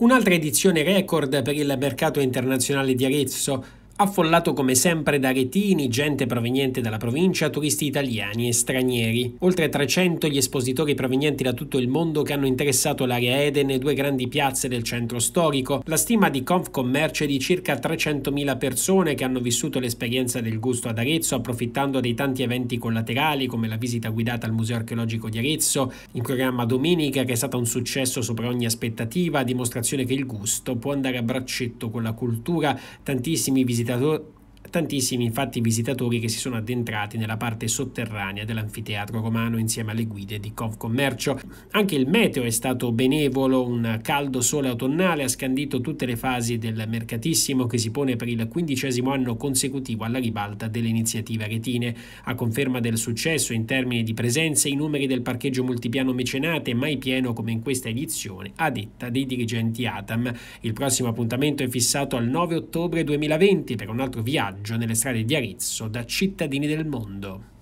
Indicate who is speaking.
Speaker 1: Un'altra edizione record per il mercato internazionale di Arezzo, affollato come sempre da retini, gente proveniente dalla provincia, turisti italiani e stranieri. Oltre 300 gli espositori provenienti da tutto il mondo che hanno interessato l'area Eden e due grandi piazze del centro storico. La stima di Confcommercio è di circa 300.000 persone che hanno vissuto l'esperienza del gusto ad Arezzo approfittando dei tanti eventi collaterali come la visita guidata al Museo Archeologico di Arezzo, in programma Domenica che è stata un successo sopra ogni aspettativa, dimostrazione che il gusto può andare a braccetto con la cultura. Tantissimi visitatori 假如。Tantissimi infatti visitatori che si sono addentrati nella parte sotterranea dell'anfiteatro romano insieme alle guide di Confcommercio. Anche il meteo è stato benevolo, un caldo sole autunnale ha scandito tutte le fasi del mercatissimo che si pone per il quindicesimo anno consecutivo alla ribalta dell'iniziativa retine. A conferma del successo in termini di presenze, i numeri del parcheggio multipiano mecenate mai pieno come in questa edizione, a detta dei dirigenti Atam. Il prossimo appuntamento è fissato al 9 ottobre 2020 per un altro viaggio viaggio nelle strade di Arezzo da cittadini del mondo.